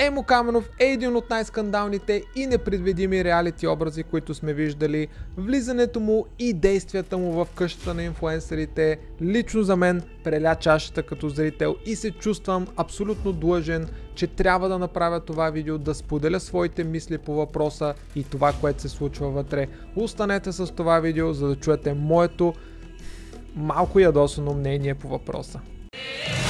Емо Каменов е един от най-скандалните и непредвидими реалити образи, които сме виждали. Влизането му и действията му в къщата на инфлуенсерите лично за мен преля чашата като зрител и се чувствам абсолютно длъжен, че трябва да направя това видео, да споделя своите мисли по въпроса и това, което се случва вътре. Останете с това видео, за да чуете моето малко ядосано мнение по въпроса. Yeah!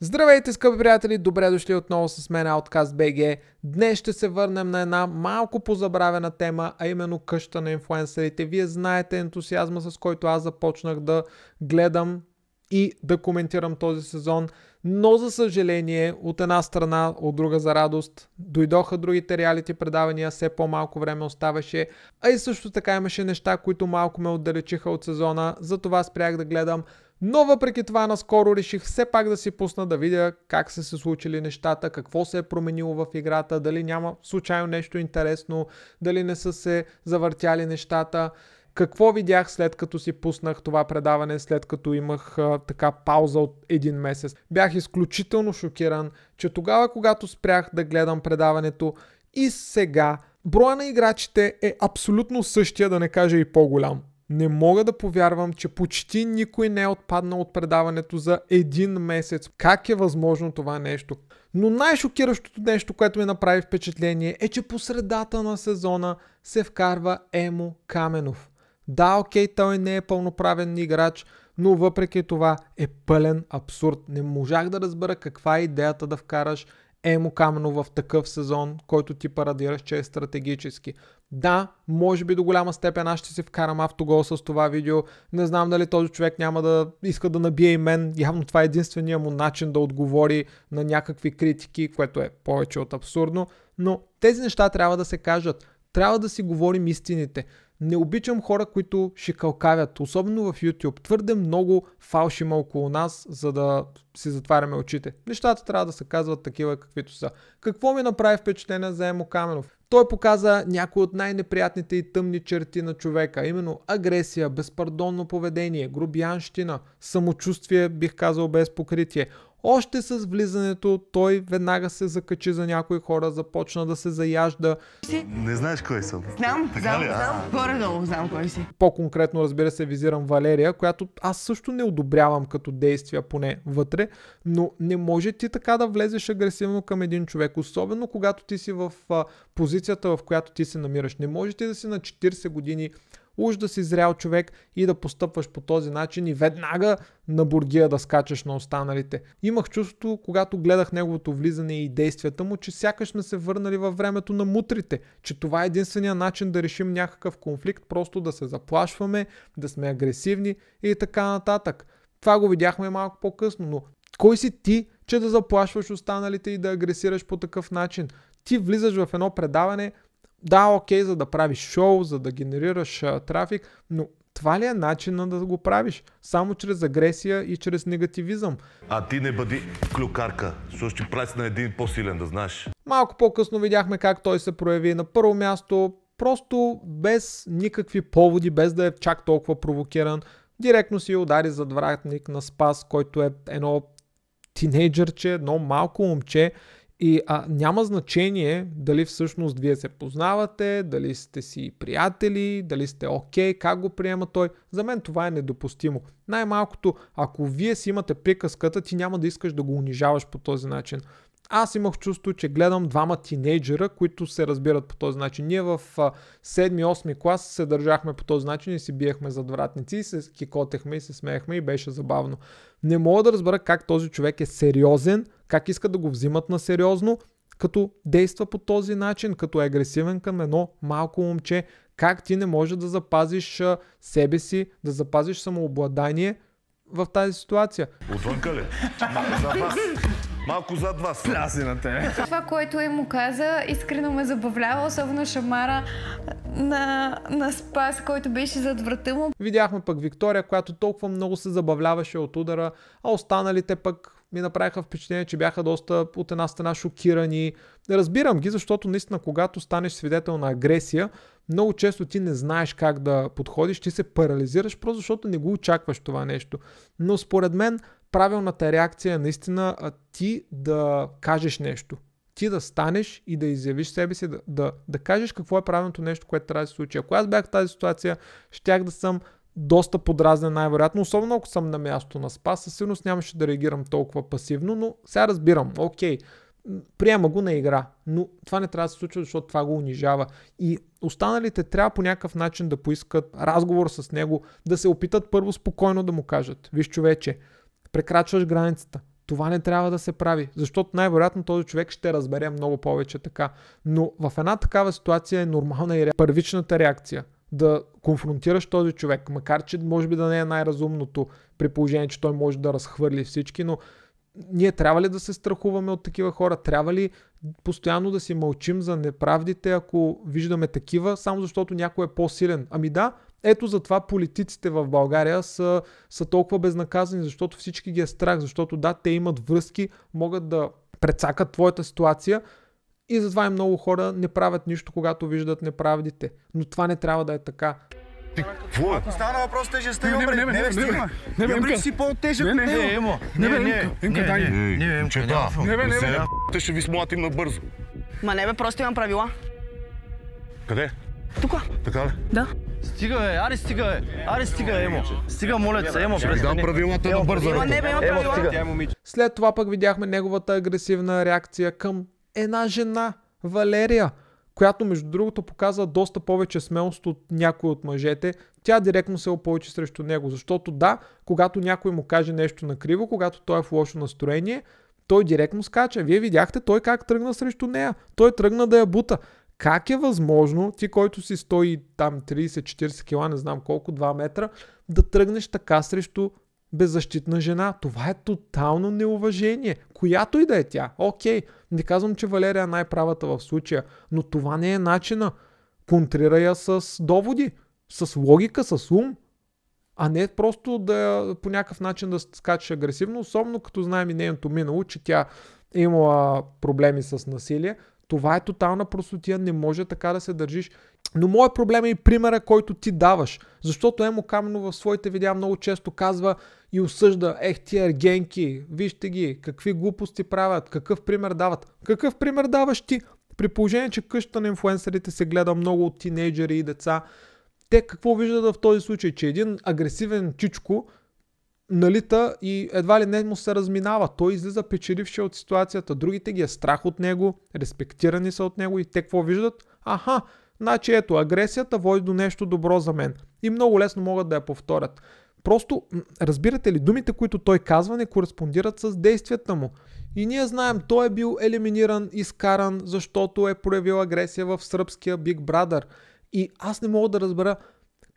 Здравейте, скъпи приятели! Добре дошли отново с мен Outcast BG. Днес ще се върнем на една малко позабравена тема, а именно къща на инфлуенсерите. Вие знаете ентусиазма, с който аз започнах да гледам и да коментирам този сезон. Но за съжаление, от една страна, от друга за радост, дойдоха другите реалити предавания, все по-малко време оставаше, а и също така имаше неща, които малко ме отдалечиха от сезона, затова спрях да гледам. Но въпреки това наскоро реших все пак да си пусна да видя как са се случили нещата, какво се е променило в играта, дали няма случайно нещо интересно, дали не са се завъртяли нещата. Какво видях след като си пуснах това предаване, след като имах а, така пауза от един месец? Бях изключително шокиран, че тогава, когато спрях да гледам предаването и сега, броя на играчите е абсолютно същия, да не кажа и по-голям. Не мога да повярвам, че почти никой не е отпаднал от предаването за един месец. Как е възможно това нещо? Но най-шокиращото нещо, което ми направи впечатление е, че по средата на сезона се вкарва Емо Каменов. Да, окей, той не е пълноправен играч, но въпреки това е пълен абсурд. Не можах да разбера каква е идеята да вкараш Емо Камено в такъв сезон, който ти парадираш, че е стратегически. Да, може би до голяма степен аз ще си вкарам автогол с това видео. Не знам дали този човек няма да иска да набие и мен. Явно това е единствения му начин да отговори на някакви критики, което е повече от абсурдно. Но тези неща трябва да се кажат. Трябва да си говорим истините. Не обичам хора, които ще кълкавят, особено в YouTube. Твърде много фалши има около нас, за да си затваряме очите. Нещата трябва да се казват такива, каквито са. Какво ми направи впечатление за Емо Каменов? Той показа някои от най-неприятните и тъмни черти на човека, именно агресия, безпардонно поведение, грубиянщина, самочувствие, бих казал без покритие, още с влизането той веднага се закачи за някои хора, започна да се заяжда. Не знаеш кой съм. Знам, знам, знам. Горе-долу знам кой си. По-конкретно, разбира се, визирам Валерия, която аз също не одобрявам като действия, поне вътре, но не може ти така да влезеш агресивно към един човек, особено когато ти си в позицията, в която ти се намираш. Не може ти да си на 40 години уж да си зрял човек и да постъпваш по този начин и веднага на бургия да скачаш на останалите. Имах чувството, когато гледах неговото влизане и действията му, че сякаш сме се върнали във времето на мутрите, че това е единствения начин да решим някакъв конфликт, просто да се заплашваме, да сме агресивни и така нататък. Това го видяхме малко по-късно, но кой си ти, че да заплашваш останалите и да агресираш по такъв начин? Ти влизаш в едно предаване, да, окей, за да правиш шоу, за да генерираш а, трафик, но това ли е начина да го правиш? Само чрез агресия и чрез негативизъм. А ти не бъди клюкарка, Също ще на един по-силен, да знаеш. Малко по-късно видяхме как той се прояви. На първо място, просто без никакви поводи, без да е чак толкова провокиран, директно си удари зад вратник на Спас, който е едно тинейджърче, едно малко момче и а, няма значение дали всъщност вие се познавате, дали сте си приятели, дали сте окей, okay, как го приема той. За мен това е недопустимо. Най-малкото, ако вие си имате приказката, ти няма да искаш да го унижаваш по този начин аз имах чувство, че гледам двама тинейджера, които се разбират по този начин. Ние в 7-8 клас се държахме по този начин и си биехме зад вратници, и се кикотехме и се смеехме и беше забавно. Не мога да разбера как този човек е сериозен, как иска да го взимат на сериозно, като действа по този начин, като е агресивен към едно малко момче. Как ти не можеш да запазиш себе си, да запазиш самообладание – в тази ситуация. Отвънка ли? Запас. Малко зад вас. Пляси на те. Това, което е му каза, искрено ме забавлява, особено шамара на, на Спас, който беше зад врата му. Видяхме пък Виктория, която толкова много се забавляваше от удара, а останалите пък ми направиха впечатление, че бяха доста от една страна шокирани. Разбирам ги, защото наистина, когато станеш свидетел на агресия, много често ти не знаеш как да подходиш, ти се парализираш, просто защото не го очакваш това нещо. Но според мен правилната реакция е наистина ти да кажеш нещо. Ти да станеш и да изявиш себе си, да, да, да кажеш какво е правилното нещо, което трябва да се случи. Ако аз бях в тази ситуация, щях да съм доста подразнен най-вероятно, особено ако съм на място на спас, със сигурност нямаше да реагирам толкова пасивно, но сега разбирам, окей, приема го на игра, но това не трябва да се случва, защото това го унижава. И останалите трябва по някакъв начин да поискат разговор с него, да се опитат първо спокойно да му кажат, виж човече, прекрачваш границата, това не трябва да се прави, защото най-вероятно този човек ще разбере много повече така. Но в една такава ситуация е нормална и първичната реакция – да конфронтираш този човек, макар че може би да не е най-разумното при положение, че той може да разхвърли всички, но ние трябва ли да се страхуваме от такива хора? Трябва ли постоянно да си мълчим за неправдите, ако виждаме такива, само защото някой е по-силен? Ами да, ето затова политиците в България са, са толкова безнаказани, защото всички ги е страх, защото да, те имат връзки, могат да прецакат твоята ситуация, и затова и много хора не правят нищо, когато виждат неправдите. Но това не трябва да е така. Ти, е, какво е? Стана въпрос тежестта, не, Не, не, не, не, не, не, си по-тежък не, не, Не, не, Не, е, не, не, не, не, не, не, не, не, не, не, ще ви не, набързо. Ма не не, просто имам правила. Къде? Тук. Така ли? Да. Стига, бе, аре стига, бе. Аре стига, Емо. Стига, моля Емо, престани. Да, правилата на бързо. Има, не, бе, има правила. След това пък видяхме неговата агресивна реакция към една жена, Валерия, която между другото показва доста повече смелост от някой от мъжете, тя директно се оповече срещу него, защото да, когато някой му каже нещо накриво, когато той е в лошо настроение, той директно скача. Вие видяхте той как тръгна срещу нея. Той тръгна да я бута. Как е възможно ти, който си стои там 30-40 кила, не знам колко, 2 метра, да тръгнеш така срещу беззащитна жена. Това е тотално неуважение, която и да е тя. Окей, не казвам, че Валерия е най-правата в случая, но това не е начина. Контрира я с доводи, с логика, с ум, а не просто да по някакъв начин да скачаш агресивно, особено като знаем и нейното минало, че тя е имала проблеми с насилие. Това е тотална простотия, не може така да се държиш. Но моят проблем е и примера, който ти даваш. Защото Емо Камено в своите видеа много често казва и осъжда, ех ти ергенки, вижте ги, какви глупости правят, какъв пример дават. Какъв пример даваш ти? При положение, че къщата на инфуенсерите се гледа много от тинейджери и деца, те какво виждат в този случай? Че един агресивен чичко налита и едва ли не му се разминава. Той излиза печеливше от ситуацията. Другите ги е страх от него, респектирани са от него и те какво виждат? Аха, значи ето, агресията води до нещо добро за мен. И много лесно могат да я повторят. Просто, разбирате ли, думите, които той казва, не кореспондират с действията му. И ние знаем, той е бил елиминиран, изкаран, защото е проявил агресия в сръбския Big Brother. И аз не мога да разбера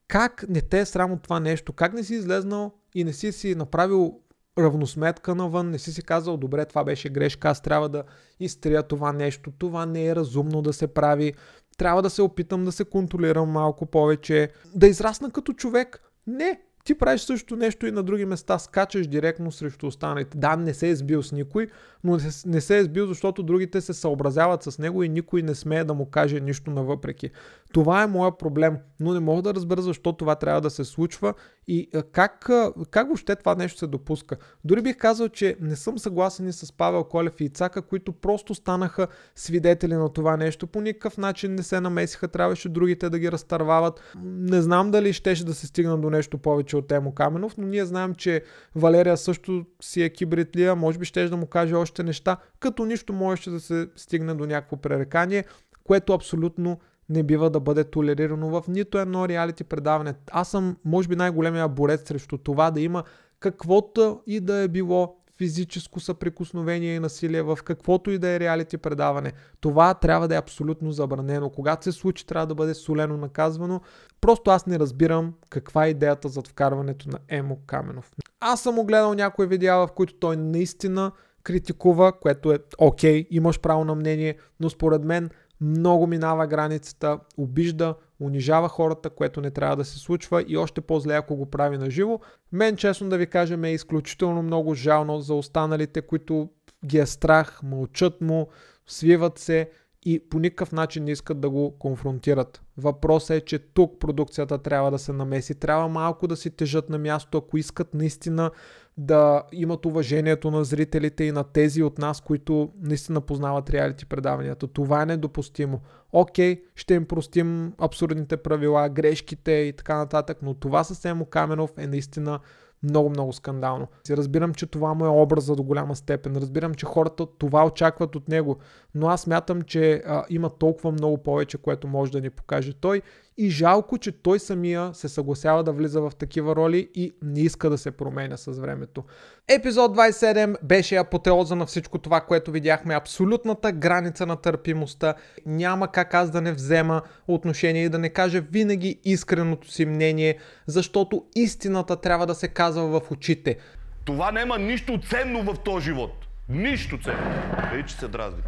как не те е срамо това нещо? Как не си излезнал и не си си направил равносметка навън, не си си казал, добре, това беше грешка, аз трябва да изтрия това нещо, това не е разумно да се прави, трябва да се опитам да се контролирам малко повече, да израсна като човек. Не, ти правиш също нещо и на други места, скачаш директно срещу останалите. Да, не се е сбил с никой, но не се е сбил, защото другите се съобразяват с него и никой не смее да му каже нищо навъпреки. Това е моя проблем, но не мога да разбера защо това трябва да се случва и как, как въобще това нещо се допуска. Дори бих казал, че не съм съгласен и с Павел Колев и Ицака, които просто станаха свидетели на това нещо. По никакъв начин не се намесиха, трябваше другите да ги разтървават. Не знам дали щеше да се стигна до нещо повече от Емо Каменов, но ние знаем, че Валерия също си е кибритлия, може би ще да му каже още неща, като нищо можеше да се стигне до някакво пререкание, което абсолютно не бива да бъде толерирано в нито едно реалити предаване. Аз съм, може би, най-големия борец срещу това да има каквото и да е било физическо съприкосновение и насилие в каквото и да е реалити предаване. Това трябва да е абсолютно забранено. Когато се случи, трябва да бъде солено наказвано. Просто аз не разбирам каква е идеята зад вкарването на Емо Каменов. Аз съм огледал някои видеа, в които той наистина критикува, което е окей, okay, имаш право на мнение, но според мен много минава границата, обижда, унижава хората, което не трябва да се случва и още по-зле ако го прави на живо. Мен честно да ви кажа е изключително много жално за останалите, които ги е страх, мълчат му, свиват се и по никакъв начин не искат да го конфронтират. Въпросът е, че тук продукцията трябва да се намеси, трябва малко да си тежат на място, ако искат наистина да имат уважението на зрителите и на тези от нас, които наистина познават реалити предаванията. Това е недопустимо. Окей, ще им простим абсурдните правила, грешките и така нататък, но това със Емо Каменов е наистина много, много скандално. Разбирам, че това му е образа до голяма степен. Разбирам, че хората това очакват от него. Но аз мятам, че а, има толкова много повече, което може да ни покаже той и жалко, че той самия се съгласява да влиза в такива роли и не иска да се променя с времето. Епизод 27 беше апотеоза на всичко това, което видяхме. Абсолютната граница на търпимостта. Няма как аз да не взема отношение и да не кажа винаги искреното си мнение, защото истината трябва да се казва в очите. Това няма нищо ценно в този живот. Нищо ценно. Вече се дразни.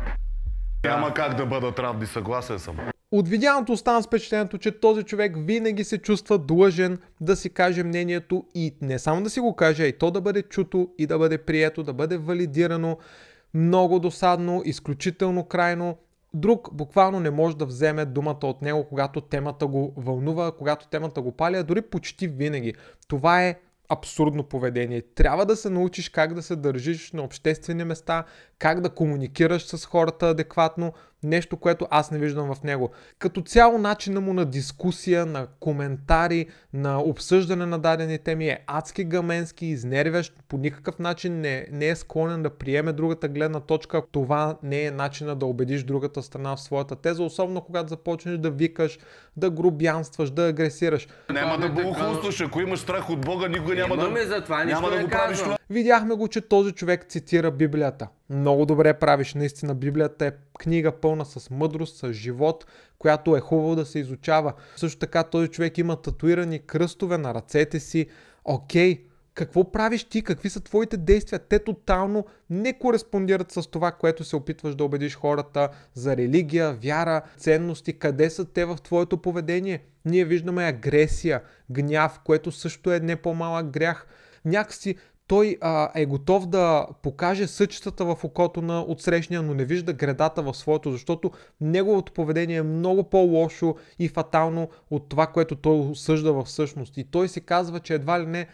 Няма как да бъдат равни, съгласен съм. От видяното оставам с впечатлението, че този човек винаги се чувства длъжен да си каже мнението и не само да си го каже, а и то да бъде чуто и да бъде прието, да бъде валидирано. Много досадно, изключително крайно. Друг буквално не може да вземе думата от него, когато темата го вълнува, когато темата го паля, дори почти винаги. Това е абсурдно поведение. Трябва да се научиш как да се държиш на обществени места, как да комуникираш с хората адекватно, нещо, което аз не виждам в него. Като цяло начина му на дискусия, на коментари, на обсъждане на дадени теми е адски гаменски, изнервящ, по никакъв начин не, не е склонен да приеме другата гледна точка. Това не е начина да убедиш другата страна в своята теза, особено когато започнеш да викаш, да грубянстваш, да агресираш. Няма да богохулстваш, е ако имаш страх от Бога, никога няма Имаме да... за това няма да го правиш това. Видяхме го, че този човек цитира Библията. Много добре правиш, наистина Библията е книга пълна с мъдрост, с живот, която е хубаво да се изучава. Също така този човек има татуирани кръстове на ръцете си. Окей, какво правиш ти, какви са твоите действия, те тотално не кореспондират с това, което се опитваш да убедиш хората за религия, вяра, ценности, къде са те в твоето поведение. Ние виждаме агресия, гняв, което също е не по-малък грях. Някакси той а, е готов да покаже съчетата в окото на отсрещния, но не вижда градата в своето, защото неговото поведение е много по-лошо и фатално от това, което той осъжда всъщност. същност. И той се казва, че едва ли не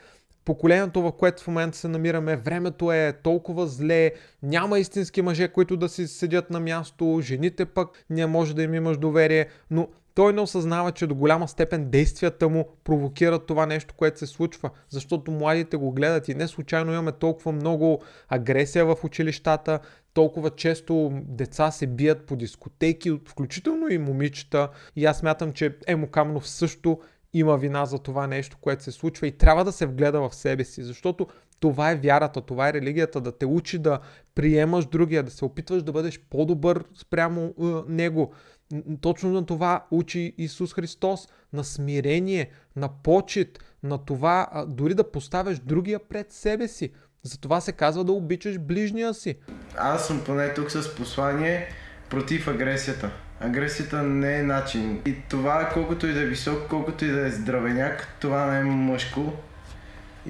поколението, в което в момента се намираме, времето е толкова зле, няма истински мъже, които да си седят на място, жените пък не може да им имаш доверие, но той не осъзнава, че до голяма степен действията му провокират това нещо, което се случва, защото младите го гледат и не случайно имаме толкова много агресия в училищата, толкова често деца се бият по дискотеки, включително и момичета. И аз смятам, че Емо Камнов също има вина за това нещо, което се случва и трябва да се вгледа в себе си, защото това е вярата, това е религията, да те учи да приемаш другия, да се опитваш да бъдеш по-добър спрямо е, него, точно на това учи Исус Христос, на смирение, на почет, на това дори да поставяш другия пред себе си. Затова се казва да обичаш ближния си. Аз съм поне тук с послание против агресията. Агресията не е начин. И това, колкото и да е висок, колкото и да е здравеняк, това не е мъжко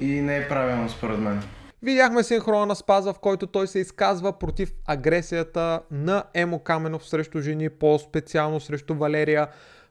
и не е правилно според мен. Видяхме синхрона спаза, в който той се изказва против агресията на Емо Каменов срещу жени, по-специално срещу Валерия.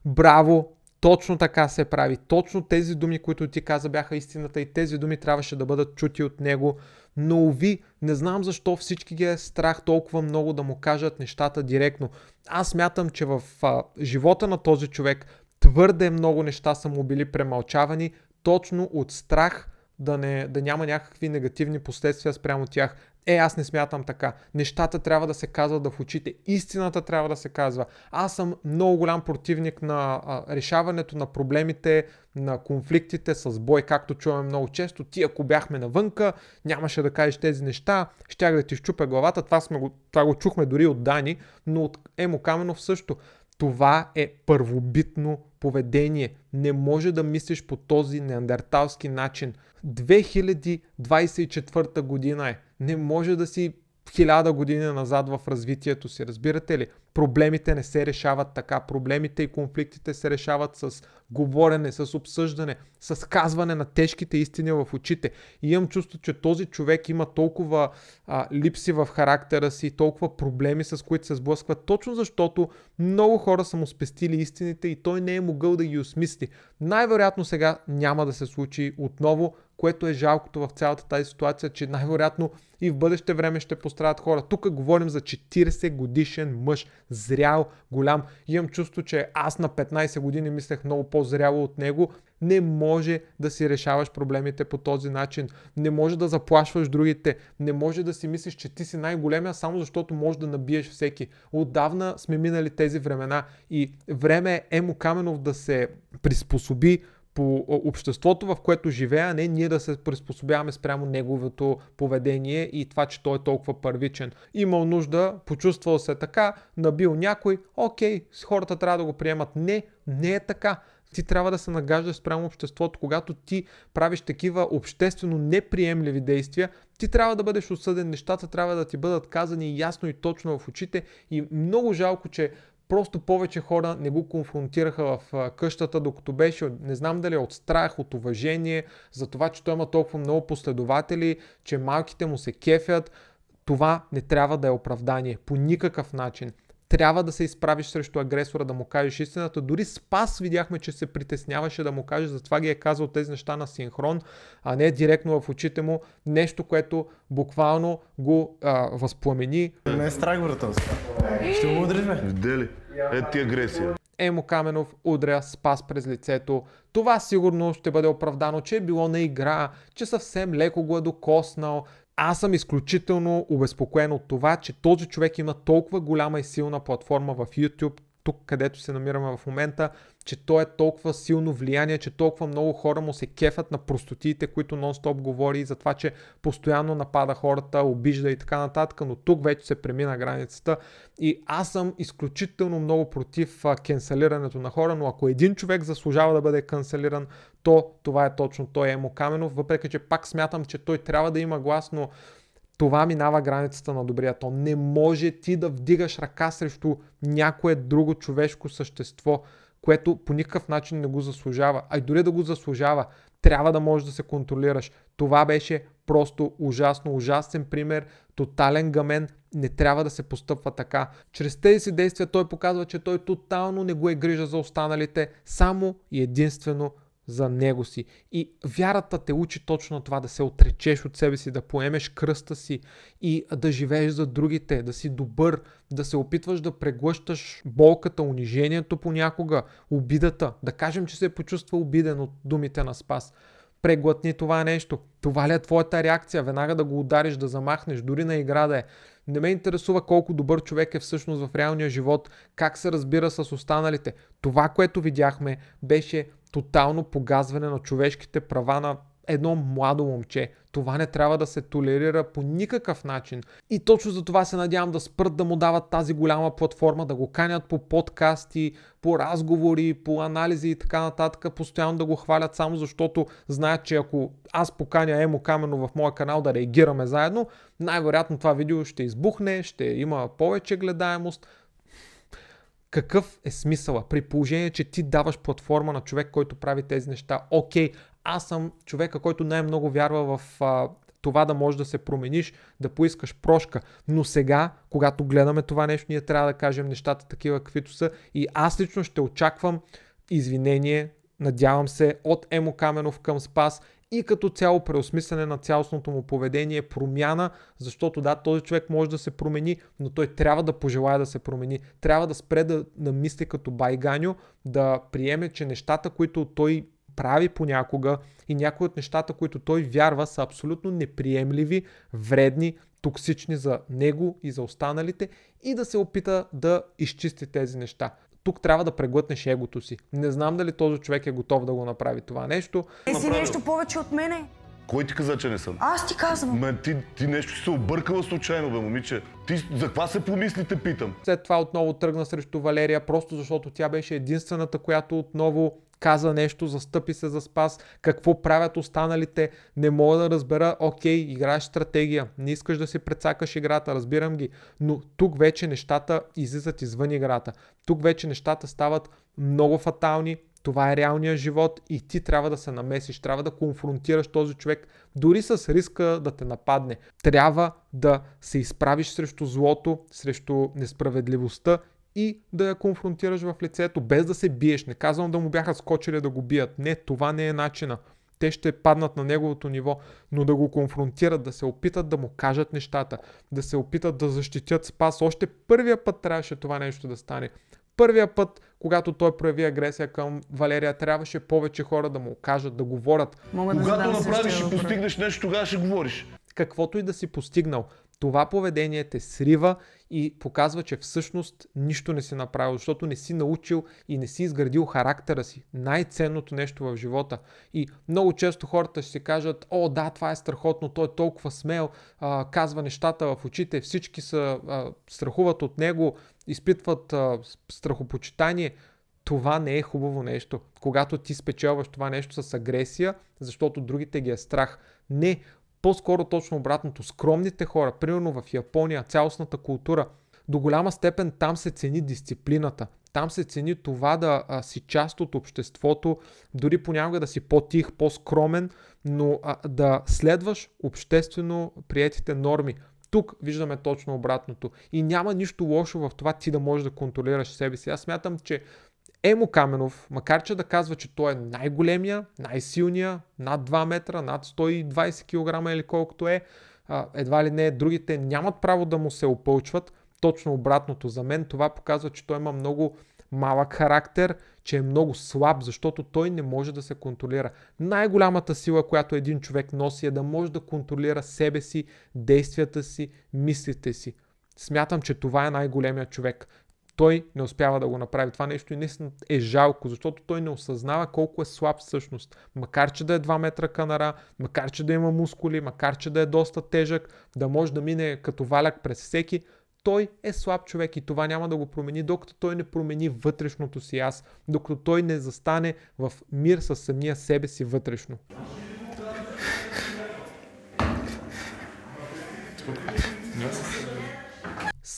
Браво! Точно така се прави. Точно тези думи, които ти каза, бяха истината и тези думи трябваше да бъдат чути от него. Но уви, не знам защо всички ги е страх толкова много да му кажат нещата директно. Аз мятам, че в а, живота на този човек твърде много неща са му били премълчавани, точно от страх – да, не, да няма някакви негативни последствия спрямо тях. Е, аз не смятам така. Нещата трябва да се казват да в очите. Истината трябва да се казва. Аз съм много голям противник на а, решаването на проблемите, на конфликтите с бой, както чуваме много често. Ти, ако бяхме навънка, нямаше да кажеш тези неща, щях да ти щупя главата. Това, сме го, това го чухме дори от Дани, но от Емо Каменов също. Това е първобитно поведение. Не може да мислиш по този неандерталски начин. 2024 година е. Не може да си хиляда години назад в развитието си. Разбирате ли? Проблемите не се решават така. Проблемите и конфликтите се решават с говорене, с обсъждане, с казване на тежките истини в очите. И имам чувство, че този човек има толкова а, липси в характера си, толкова проблеми, с които се сблъсква, точно защото много хора са му спестили истините и той не е могъл да ги осмисли. Най-вероятно сега няма да се случи отново, което е жалкото в цялата тази ситуация, че най-вероятно и в бъдеще време ще пострадат хора. Тук говорим за 40 годишен мъж, зрял, голям. Имам чувство, че аз на 15 години мислех много по-зряло от него. Не може да си решаваш проблемите по този начин. Не може да заплашваш другите. Не може да си мислиш, че ти си най-големия, само защото можеш да набиеш всеки. Отдавна сме минали тези времена и време е Емо Каменов да се приспособи по обществото, в което живея, не ние да се приспособяваме спрямо неговото поведение и това, че той е толкова първичен. Имал нужда, почувствал се така, набил някой, окей, хората трябва да го приемат. Не, не е така. Ти трябва да се нагаждаш спрямо обществото. Когато ти правиш такива обществено неприемливи действия, ти трябва да бъдеш осъден. Нещата трябва да ти бъдат казани ясно и точно в очите. И много жалко, че просто повече хора не го конфронтираха в къщата, докато беше, не знам дали от страх, от уважение, за това, че той има толкова много последователи, че малките му се кефят. Това не трябва да е оправдание по никакъв начин трябва да се изправиш срещу агресора, да му кажеш истината. Дори Спас видяхме, че се притесняваше да му каже, затова ги е казал тези неща на синхрон, а не директно в очите му, нещо, което буквално го а, възпламени. Не е страх, братан. Ще му удриме. Дели, Е ти агресия. Емо Каменов удря спас през лицето. Това сигурно ще бъде оправдано, че е било на игра, че съвсем леко го е докоснал, аз съм изключително обезпокоен от това, че този човек има толкова голяма и силна платформа в YouTube, тук където се намираме в момента, че той е толкова силно влияние, че толкова много хора му се кефат на простотиите, които нон-стоп говори и за това, че постоянно напада хората, обижда и така нататък, но тук вече се премина границата и аз съм изключително много против кенсалирането на хора, но ако един човек заслужава да бъде канцелиран, то това е точно той Емо Каменов, въпреки че пак смятам, че той трябва да има глас, но това минава границата на добрия тон. Не може ти да вдигаш ръка срещу някое друго човешко същество, което по никакъв начин не го заслужава. А и дори да го заслужава, трябва да можеш да се контролираш. Това беше просто ужасно, ужасен пример, тотален гамен, не трябва да се постъпва така. Чрез тези си действия той показва, че той тотално не го е грижа за останалите, само и единствено за Него си. И вярата те учи точно това, да се отречеш от себе си, да поемеш кръста си и да живееш за другите, да си добър, да се опитваш да преглъщаш болката, унижението понякога, обидата. Да кажем, че се е почувства обиден от думите на Спас. Преглътни това нещо. Това ли е твоята реакция? Веднага да го удариш, да замахнеш, дори на игра да е. Не ме интересува колко добър човек е всъщност в реалния живот, как се разбира с останалите. Това, което видяхме, беше тотално погазване на човешките права на едно младо момче. Това не трябва да се толерира по никакъв начин. И точно за това се надявам да спрат да му дават тази голяма платформа, да го канят по подкасти, по разговори, по анализи и така нататък, постоянно да го хвалят само защото знаят, че ако аз поканя Емо Камено в моя канал да реагираме заедно, най-вероятно това видео ще избухне, ще има повече гледаемост, какъв е смисъла? При положение, че ти даваш платформа на човек, който прави тези неща. Окей, аз съм човека, който най-много вярва в а, това да можеш да се промениш, да поискаш прошка. Но сега, когато гледаме това нещо, ние трябва да кажем нещата такива, каквито са. И аз лично ще очаквам извинение, надявам се, от Емо Каменов към Спас и като цяло преосмислене на цялостното му поведение, промяна, защото да, този човек може да се промени, но той трябва да пожелая да се промени. Трябва да спре да, да мисли като байганю, да приеме, че нещата, които той прави понякога и някои от нещата, които той вярва са абсолютно неприемливи, вредни, токсични за него и за останалите и да се опита да изчисти тези неща. Тук трябва да преглътнеш егото си. Не знам дали този човек е готов да го направи това нещо. Не си нещо повече от мене. Кой ти каза, че не съм? Аз ти казвам. Мен, ти, ти нещо си се объркала случайно, бе, момиче. Ти за каква се помислите, питам. След това отново тръгна срещу Валерия, просто защото тя беше единствената, която отново каза нещо, застъпи се за спас, какво правят останалите, не мога да разбера, окей, играеш стратегия, не искаш да си прецакаш играта, разбирам ги, но тук вече нещата излизат извън играта. Тук вече нещата стават много фатални, това е реалния живот и ти трябва да се намесиш, трябва да конфронтираш този човек, дори с риска да те нападне. Трябва да се изправиш срещу злото, срещу несправедливостта и да я конфронтираш в лицето, без да се биеш. Не казвам да му бяха скочили да го бият. Не, това не е начина. Те ще паднат на неговото ниво, но да го конфронтират, да се опитат да му кажат нещата, да се опитат да защитят спас. Още първия път трябваше това нещо да стане. Първия път, когато той прояви агресия към Валерия, трябваше повече хора да му кажат, да говорят. Мога да когато направиш и постигнеш нещо, тогава ще говориш. Каквото и да си постигнал, това поведение те срива и показва, че всъщност нищо не си направил, защото не си научил и не си изградил характера си. Най-ценното нещо в живота. И много често хората ще си кажат, о да, това е страхотно, той е толкова смел, а, казва нещата в очите, всички са, страхуват от него, изпитват а, страхопочитание. Това не е хубаво нещо. Когато ти спечелваш това нещо с агресия, защото другите ги е страх. Не, по-скоро точно обратното. Скромните хора, примерно в Япония, цялостната култура, до голяма степен там се цени дисциплината. Там се цени това да а, си част от обществото, дори понякога да си по-тих, по-скромен, но а, да следваш обществено приетите норми. Тук виждаме точно обратното. И няма нищо лошо в това ти да можеш да контролираш себе си. Аз смятам, че Емо Каменов, макар че да казва, че той е най-големия, най-силния, над 2 метра, над 120 кг или колкото е, едва ли не другите нямат право да му се опълчват. Точно обратното за мен. Това показва, че той има много малък характер, че е много слаб, защото той не може да се контролира. Най-голямата сила, която един човек носи е да може да контролира себе си, действията си, мислите си. Смятам, че това е най-големия човек той не успява да го направи това нещо и наистина е жалко, защото той не осъзнава колко е слаб всъщност. Макар, че да е 2 метра канара, макар, че да има мускули, макар, че да е доста тежък, да може да мине като валяк през всеки, той е слаб човек и това няма да го промени, докато той не промени вътрешното си аз, докато той не застане в мир с самия себе си вътрешно.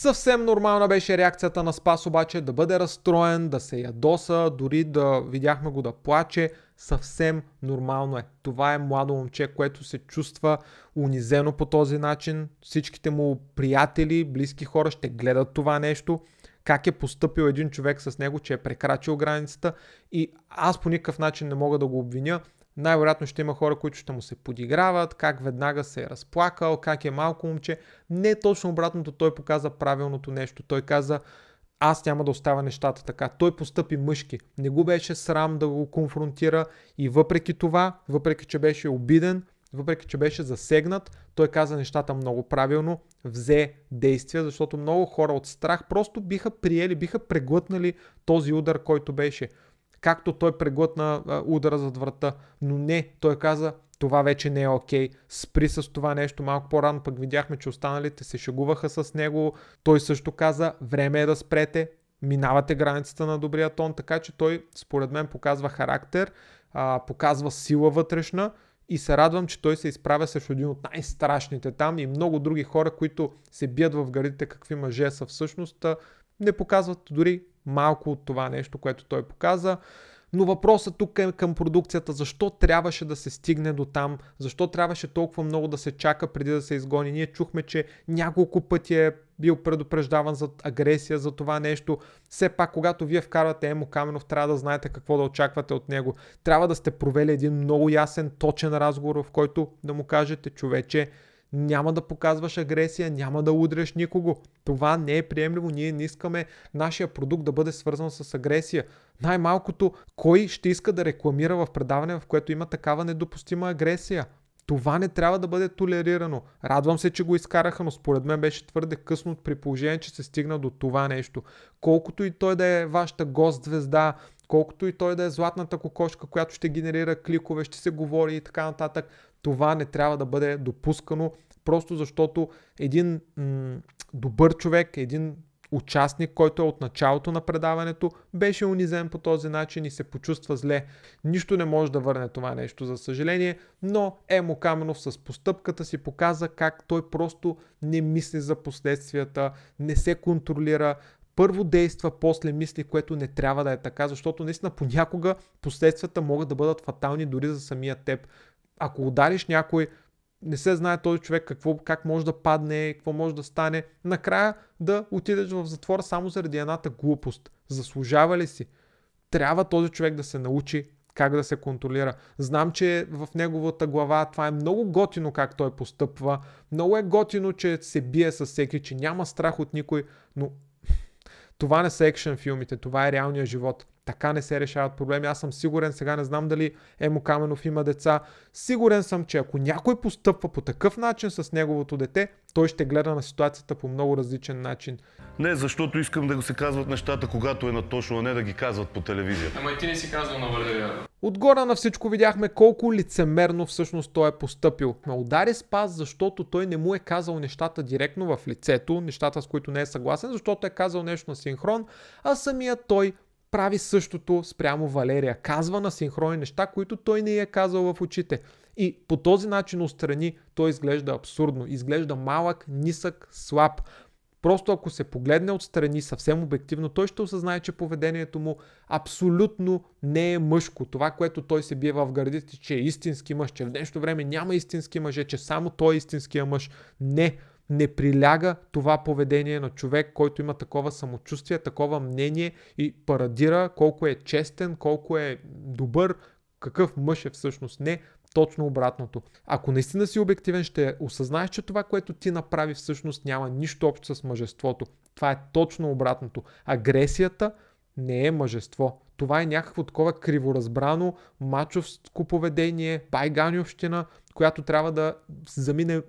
Съвсем нормална беше реакцията на Спас обаче да бъде разстроен, да се ядоса, дори да видяхме го да плаче. Съвсем нормално е. Това е младо момче, което се чувства унизено по този начин. Всичките му приятели, близки хора ще гледат това нещо. Как е поступил един човек с него, че е прекрачил границата. И аз по никакъв начин не мога да го обвиня най-вероятно ще има хора, които ще му се подиграват, как веднага се е разплакал, как е малко момче. Не точно обратното, той показа правилното нещо. Той каза, аз няма да оставя нещата така. Той постъпи мъжки. Не го беше срам да го конфронтира и въпреки това, въпреки че беше обиден, въпреки че беше засегнат, той каза нещата много правилно, взе действия, защото много хора от страх просто биха приели, биха преглътнали този удар, който беше както той преглътна удара зад врата. Но не, той каза, това вече не е окей, okay. спри с това нещо. Малко по-рано пък видяхме, че останалите се шегуваха с него. Той също каза, време е да спрете, минавате границата на добрия тон, така че той според мен показва характер, показва сила вътрешна и се радвам, че той се изправя срещу един от най-страшните там и много други хора, които се бият в гърдите какви мъже са всъщност, не показват дори малко от това нещо, което той показа. Но въпросът тук е към продукцията. Защо трябваше да се стигне до там? Защо трябваше толкова много да се чака преди да се изгони? Ние чухме, че няколко пъти е бил предупреждаван за агресия, за това нещо. Все пак, когато вие вкарвате Емо Каменов, трябва да знаете какво да очаквате от него. Трябва да сте провели един много ясен, точен разговор, в който да му кажете, човече, няма да показваш агресия, няма да удряш никого. Това не е приемливо, ние не искаме нашия продукт да бъде свързан с агресия. Най-малкото, кой ще иска да рекламира в предаване, в което има такава недопустима агресия? Това не трябва да бъде толерирано. Радвам се, че го изкараха, но според мен беше твърде късно при положение, че се стигна до това нещо. Колкото и той да е вашата гост звезда, колкото и той да е златната кокошка, която ще генерира кликове, ще се говори и така нататък, това не трябва да бъде допускано, просто защото един м- добър човек, един участник, който е от началото на предаването, беше унизен по този начин и се почувства зле. Нищо не може да върне това нещо, за съжаление, но Емо Каменов с постъпката си показа как той просто не мисли за последствията, не се контролира, първо действа, после мисли, което не трябва да е така, защото наистина понякога последствията могат да бъдат фатални дори за самия теб. Ако удариш някой, не се знае този човек какво, как може да падне, какво може да стане. Накрая да отидеш в затвора само заради едната глупост. Заслужава ли си? Трябва този човек да се научи как да се контролира. Знам, че в неговата глава това е много готино как той постъпва. Много е готино, че се бие с всеки, че няма страх от никой, но това не са екшен филмите, това е реалния живот. Така не се решават проблеми. Аз съм сигурен, сега не знам дали Емо Каменов има деца. Сигурен съм, че ако някой постъпва по такъв начин с неговото дете, той ще гледа на ситуацията по много различен начин. Не, защото искам да го се казват нещата, когато е на точно, а не да ги казват по телевизия. Ама и ти не си казвал на Валерия отгоре на всичко видяхме колко лицемерно всъщност той е постъпил. Ме удари спас, защото той не му е казал нещата директно в лицето, нещата с които не е съгласен, защото е казал нещо на синхрон, а самия той прави същото спрямо Валерия. Казва на синхрони неща, които той не е казал в очите. И по този начин отстрани той изглежда абсурдно, изглежда малък, нисък, слаб. Просто ако се погледне отстрани съвсем обективно, той ще осъзнае, че поведението му абсолютно не е мъжко. Това, което той се бие в гърдите, че е истински мъж, че в днешно време няма истински мъже, че само той е истинския мъж. Не, не приляга това поведение на човек, който има такова самочувствие, такова мнение и парадира колко е честен, колко е добър, какъв мъж е всъщност. Не, точно обратното. Ако наистина си обективен, ще осъзнаеш, че това, което ти направи всъщност няма нищо общо с мъжеството. Това е точно обратното. Агресията не е мъжество. Това е някакво такова криворазбрано мачовско поведение, байганьовщина, която трябва да замине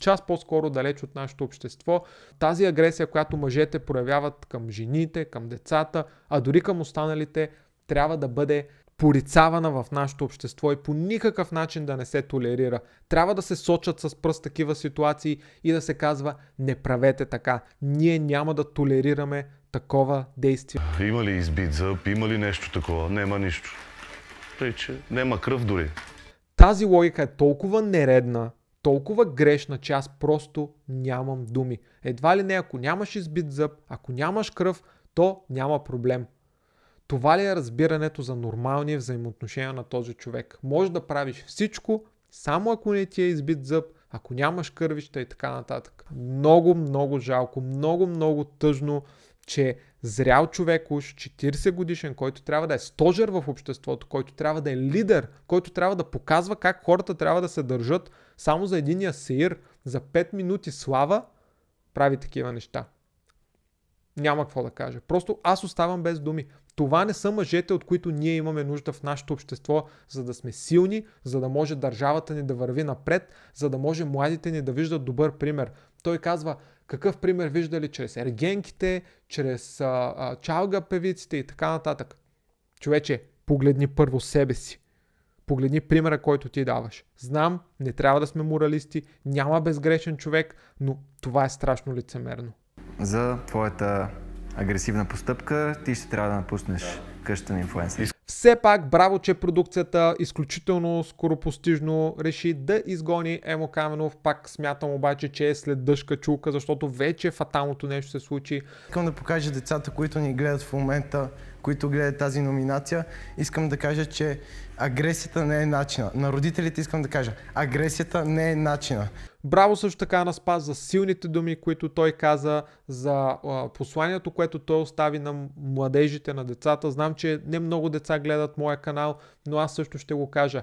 час по-скоро далеч от нашето общество. Тази агресия, която мъжете проявяват към жените, към децата, а дори към останалите, трябва да бъде порицавана в нашето общество и по никакъв начин да не се толерира. Трябва да се сочат с пръст такива ситуации и да се казва не правете така. Ние няма да толерираме такова действие. Има ли избит зъб, има ли нещо такова? Нема нищо. Тъй, че нема кръв дори. Тази логика е толкова нередна, толкова грешна, че аз просто нямам думи. Едва ли не, ако нямаш избит зъб, ако нямаш кръв, то няма проблем. Това ли е разбирането за нормални взаимоотношения на този човек? Може да правиш всичко, само ако не ти е избит зъб, ако нямаш кървища и така нататък. Много, много жалко, много, много тъжно, че зрял човек уж 40 годишен, който трябва да е стожер в обществото, който трябва да е лидер, който трябва да показва как хората трябва да се държат само за единия сеир, за 5 минути слава, прави такива неща. Няма какво да кажа. Просто аз оставам без думи. Това не са мъжете, от които ние имаме нужда в нашето общество, за да сме силни, за да може държавата ни да върви напред, за да може младите ни да виждат добър пример. Той казва, какъв пример виждали чрез ергенките, чрез а, а, чалга певиците и така нататък. Човече, погледни първо себе си. Погледни примера, който ти даваш. Знам, не трябва да сме моралисти, няма безгрешен човек, но това е страшно лицемерно. За твоята агресивна постъпка, ти ще трябва да напуснеш на инфлуенсър. Все пак, браво, че продукцията изключително скоропостижно реши да изгони Емо Каменов. Пак смятам обаче, че е след дъжка чулка, защото вече фаталното нещо се случи. Искам да покажа децата, които ни гледат в момента, които гледат тази номинация. Искам да кажа, че агресията не е начина. На родителите искам да кажа, агресията не е начина. Браво също така на Спас за силните думи, които той каза, за посланието, което той остави на младежите, на децата. Знам, знам, че не много деца гледат моя канал, но аз също ще го кажа.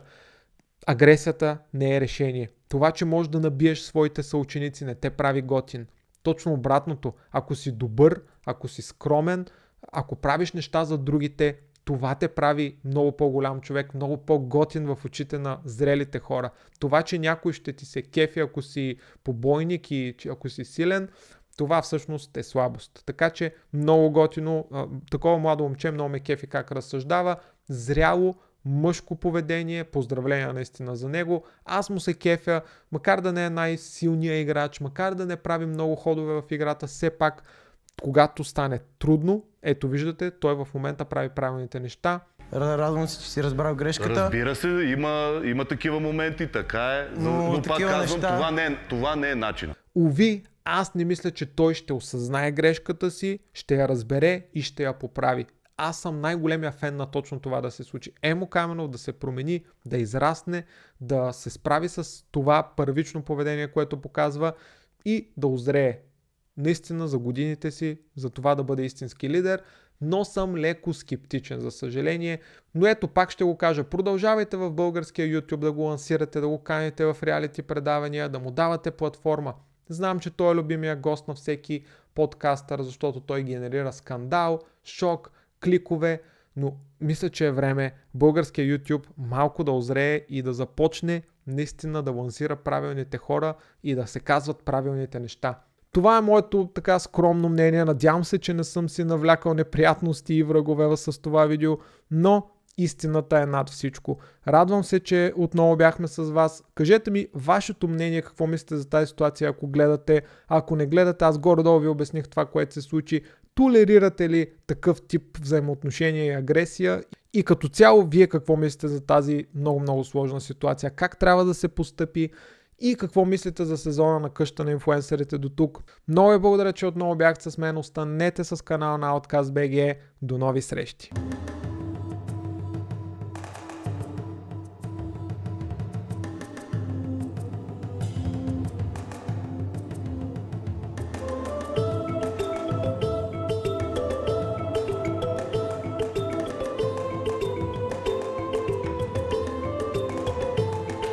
Агресията не е решение. Това, че можеш да набиеш своите съученици, не те прави готин. Точно обратното. Ако си добър, ако си скромен, ако правиш неща за другите, това те прави много по-голям човек, много по-готин в очите на зрелите хора. Това, че някой ще ти се кефи, ако си побойник и ако си силен, това всъщност е слабост. Така че много готино, такова младо момче много ме кефи как разсъждава, зряло, мъжко поведение, поздравления наистина за него. Аз му се кефя, макар да не е най-силният играч, макар да не прави много ходове в играта, все пак когато стане трудно, ето виждате, той в момента прави правилните неща. Радвам се, че си разбрал грешката. Разбира се, има, има такива моменти, така е, но, но, но пак казвам, неща... това, не е, това не е начина. Уви, аз не мисля, че той ще осъзнае грешката си, ще я разбере и ще я поправи. Аз съм най-големия фен на точно това да се случи. Емо Каменов да се промени, да израсне, да се справи с това първично поведение, което показва и да озрее. Наистина за годините си, за това да бъде истински лидер, но съм леко скептичен, за съжаление. Но ето пак ще го кажа, продължавайте в българския YouTube да го лансирате, да го каните в реалити предавания, да му давате платформа. Знам, че той е любимия гост на всеки подкастър, защото той генерира скандал, шок, кликове, но мисля, че е време българския YouTube малко да озрее и да започне наистина да лансира правилните хора и да се казват правилните неща. Това е моето така скромно мнение. Надявам се, че не съм си навлякал неприятности и врагове с това видео, но Истината е над всичко. Радвам се, че отново бяхме с вас. Кажете ми вашето мнение, какво мислите за тази ситуация, ако гледате. Ако не гледате, аз горе-долу ви обясних това, което се случи. Толерирате ли такъв тип взаимоотношения и агресия? И като цяло, вие какво мислите за тази много-много сложна ситуация? Как трябва да се постъпи? и какво мислите за сезона на къща на инфуенсерите до тук. Много ви благодаря, че отново бяхте с мен. Останете с канала на OutcastBG. BG. До нови срещи!